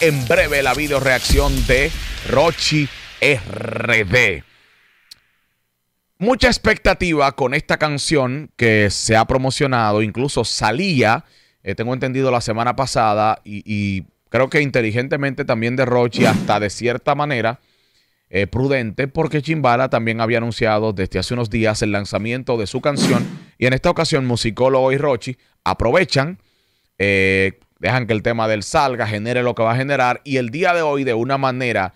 en breve la video reacción de Rochi RD. Mucha expectativa con esta canción que se ha promocionado, incluso salía, eh, tengo entendido la semana pasada, y, creo que inteligentemente también de Rochi, hasta de cierta manera eh, prudente, porque Chimbala también había anunciado desde hace unos días el lanzamiento de su canción, y en esta ocasión Musicólogo y Rochi aprovechan. Eh, dejan que el tema del salga, genere lo que va a generar y el día de hoy de una manera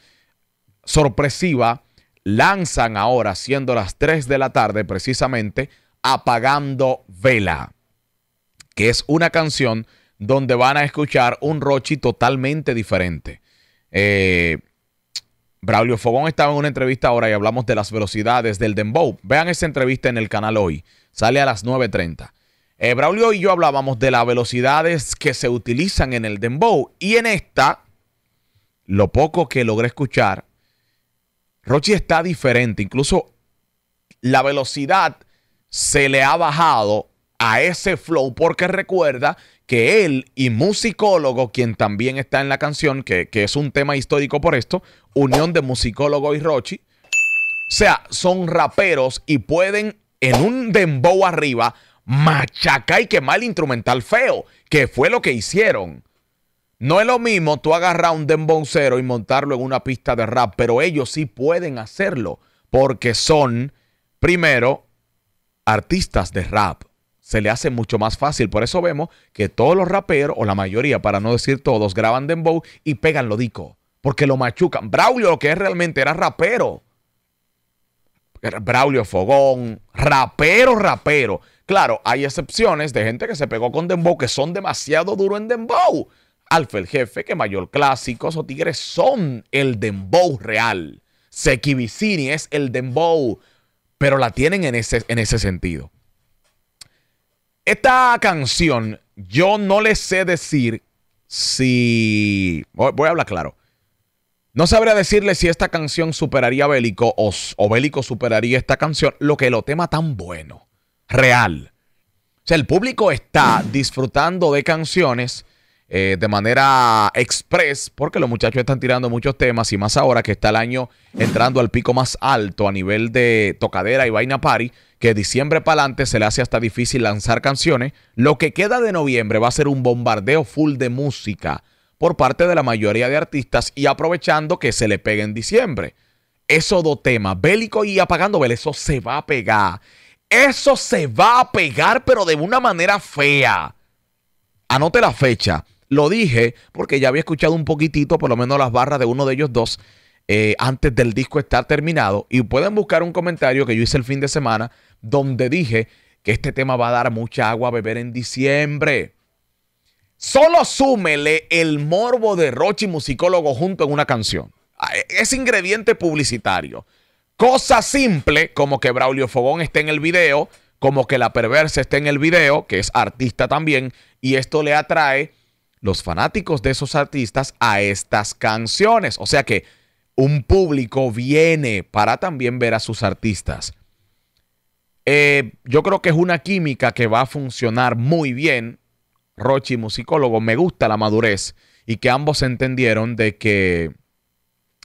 sorpresiva lanzan ahora, siendo las 3 de la tarde precisamente, Apagando Vela, que es una canción donde van a escuchar un Rochi totalmente diferente. Eh, Braulio Fogón estaba en una entrevista ahora y hablamos de las velocidades del Dembow. Vean esa entrevista en el canal hoy. Sale a las 9.30. Eh, Braulio y yo hablábamos de las velocidades que se utilizan en el dembow y en esta, lo poco que logré escuchar, Rochi está diferente, incluso la velocidad se le ha bajado a ese flow porque recuerda que él y musicólogo, quien también está en la canción, que, que es un tema histórico por esto, unión de musicólogo y Rochi, o sea, son raperos y pueden en un dembow arriba machaca y quemar el instrumental feo, que fue lo que hicieron. No es lo mismo tú agarrar un cero y montarlo en una pista de rap, pero ellos sí pueden hacerlo porque son, primero, artistas de rap. Se le hace mucho más fácil. Por eso vemos que todos los raperos, o la mayoría, para no decir todos, graban dembow y pegan lo dico. Porque lo machucan. Braulio, lo que es realmente, era rapero. Braulio Fogón, rapero, rapero. Claro, hay excepciones de gente que se pegó con Dembow, que son demasiado duro en Dembow. Alfa el jefe, que mayor clásico, o tigres son el Dembow real. Seki Vicini es el Dembow, pero la tienen en ese, en ese sentido. Esta canción, yo no le sé decir si. Voy a hablar claro. No sabría decirle si esta canción superaría a Bélico o, o Bélico superaría esta canción, lo que lo tema tan bueno real. O sea, el público está disfrutando de canciones eh, de manera express porque los muchachos están tirando muchos temas y más ahora que está el año entrando al pico más alto a nivel de tocadera y vaina party, que diciembre para adelante se le hace hasta difícil lanzar canciones. Lo que queda de noviembre va a ser un bombardeo full de música por parte de la mayoría de artistas y aprovechando que se le pegue en diciembre. Esos dos temas, bélico y apagando eso se va a pegar. Eso se va a pegar, pero de una manera fea. Anote la fecha. Lo dije porque ya había escuchado un poquitito, por lo menos las barras de uno de ellos dos, eh, antes del disco estar terminado. Y pueden buscar un comentario que yo hice el fin de semana donde dije que este tema va a dar mucha agua a beber en diciembre. Solo súmele el morbo de Rochi musicólogo junto en una canción. Ah, e-, es ingrediente publicitario. Cosa simple como que Braulio Fogón esté en el video, como que la perversa esté en el video, que es artista también, y esto le atrae los fanáticos de esos artistas a estas canciones. O sea que un público viene para también ver a sus artistas. Eh, yo creo que es una química que va a funcionar muy bien. Rochi, musicólogo, me gusta la madurez y que ambos entendieron de que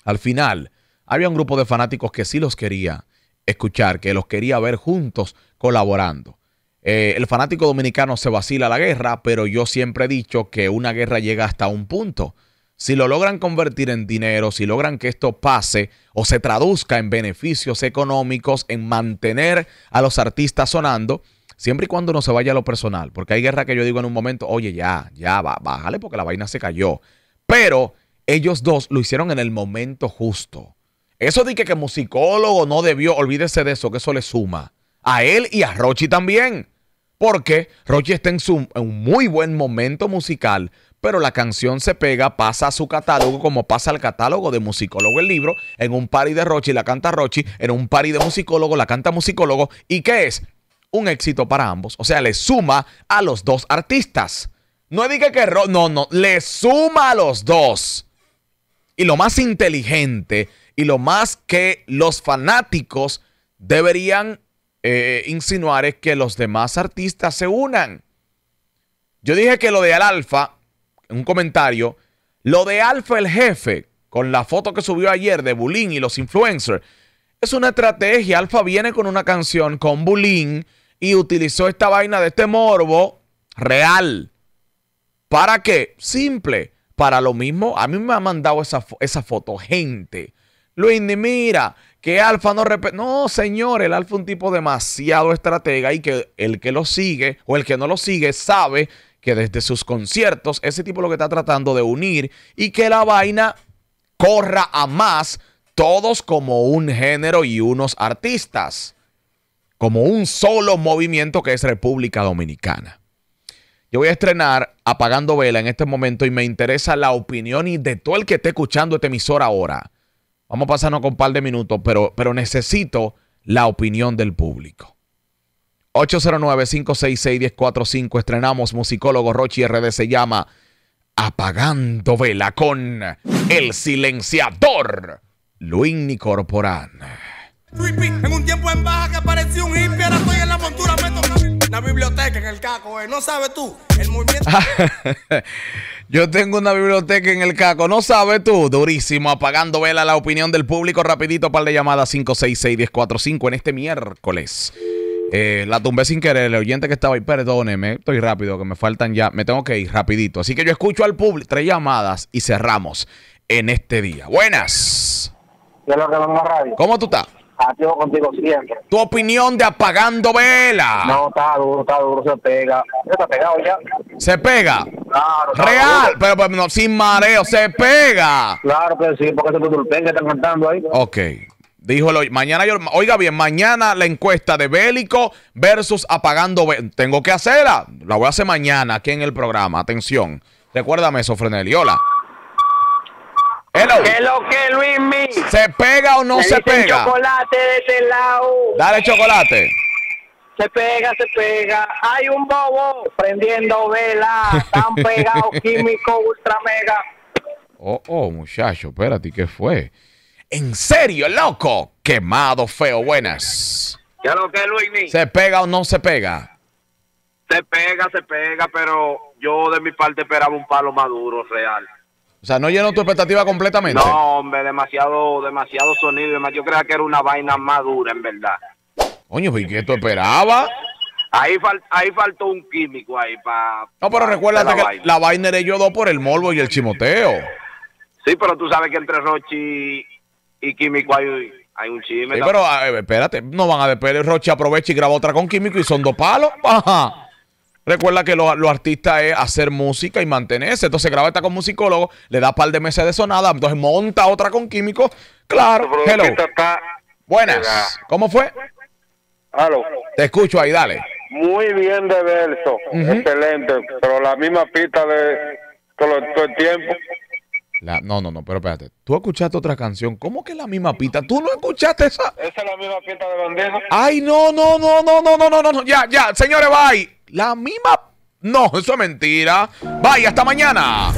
al final había un grupo de fanáticos que sí los quería escuchar, que los quería ver juntos colaborando. Eh, el fanático dominicano se vacila la guerra, pero yo siempre he dicho que una guerra llega hasta un punto. Si lo logran convertir en dinero, si logran que esto pase o se traduzca en beneficios económicos, en mantener a los artistas sonando, siempre y cuando no se vaya a lo personal, porque hay guerra que yo digo en un momento, oye, ya, ya, bájale porque la vaina se cayó. Pero ellos dos lo hicieron en el momento justo. Eso de que, musicólogo no debió, olvídese de eso, que eso le suma. A él y a Rochi también. Porque Rochi está en, un muy buen momento musical, pero la canción se pega, pasa a su catálogo, como pasa al catálogo de musicólogo el libro. En un party de Rochi la canta Rochi, en un party de musicólogo la canta musicólogo. ¿Y qué es? Un éxito para ambos. O sea, le suma a los dos artistas. No diga que no, no, le suma a los dos. Y lo más inteligente y lo más que los fanáticos deberían eh, insinuar es que los demás artistas se unan. Yo dije que lo de Alfa, en un comentario, lo de Alfa el jefe, con la foto que subió ayer de Bulín y los influencers, es una estrategia. Alfa viene con una canción con Bulín y utilizó esta vaina de este morbo real. ¿Para qué? Simple. Para lo mismo, a mí me ha mandado esa, esa foto gente Luis, mira, que Alfa no No, señor, el Alfa es un tipo demasiado estratega y que el que lo sigue o el que no lo sigue sabe que desde sus conciertos ese tipo lo que está tratando de unir y que la vaina corra a más todos como un género y unos artistas, como un solo movimiento que es República Dominicana. Yo voy a estrenar Apagando Vela en este momento y me interesa la opinión y de todo el que esté escuchando esta emisora ahora. Vamos a pasarnos con un par de minutos, pero, pero necesito la opinión del público. 809-566-1045. Estrenamos musicólogo Rochi RD. Se llama Apagando Vela con El Silenciador Luis Corporán. En un tiempo en baja que un ahora estoy en la montura, me la biblioteca en el caco, eh, No sabes tú, el movimiento. Yo tengo una biblioteca en el caco, no sabes tú, durísimo, apagando vela la opinión del público rapidito para de llamada 566-1045 en este miércoles. Eh, la tumbé sin querer, el oyente que estaba ahí, perdóneme, estoy rápido, que me faltan ya, me tengo que ir rapidito. Así que yo escucho al público, tres llamadas y cerramos en este día. Buenas. Yo ¿Cómo tú estás? activo contigo siempre. Tu opinión de apagando vela. No, está duro, está duro, se pega. Se está pegado ya. Se pega. Real, pero, sin mareo, se pega. Claro que sí, porque ese que están cantando ahí. Ok. Dijo, mañana yo, oiga bien, mañana la encuesta de Bélico versus Apagando Tengo que hacerla, la voy a hacer mañana aquí en el programa, atención. Recuérdame eso, Frenelli, hola. Hello. es lo que, Luismi? ¿Se pega o no se pega? chocolate este lado. Dale chocolate se pega, se pega. Hay un bobo prendiendo vela, tan pegado químico ultra mega. Oh, oh, muchacho, espérate, ¿qué fue? En serio, loco, quemado feo, buenas. ¿Qué lo que Luis? ¿Se pega o no se pega? Se pega, se pega, pero yo de mi parte esperaba un palo maduro real. O sea, ¿no llenó tu expectativa completamente? No, hombre, demasiado, demasiado sonido. Yo creía que era una vaina más dura, en verdad. Coño, ¿y qué tú esperabas? Ahí, ahí faltó un químico ahí para... No, pero recuérdate que la vaina era ellos dos por el morbo y el chimoteo. Sí, pero tú sabes que entre Rochi y Químico hay, un chisme. Sí, pero espérate, no van a despedir. Rochi aprovecha y graba otra con Químico y son dos palos. Recuerda que los lo artista es hacer música y mantenerse. Entonces graba esta con musicólogo, le da par de meses de sonada, entonces monta otra con químico. Claro, hello. Buenas, ¿cómo fue? Aló. Te escucho ahí, dale. Muy bien de verso, excelente, pero la misma pista de todo, el tiempo. La, no, no, no, pero espérate. Tú escuchaste otra canción. ¿Cómo que la misma pita? ¿Tú no escuchaste esa? Esa es la misma pista de bandeja. Ay, no, no, no, no, no, no, no, no. Ya, ya, señores, bye. La misma. No, eso es mentira. Bye, hasta mañana.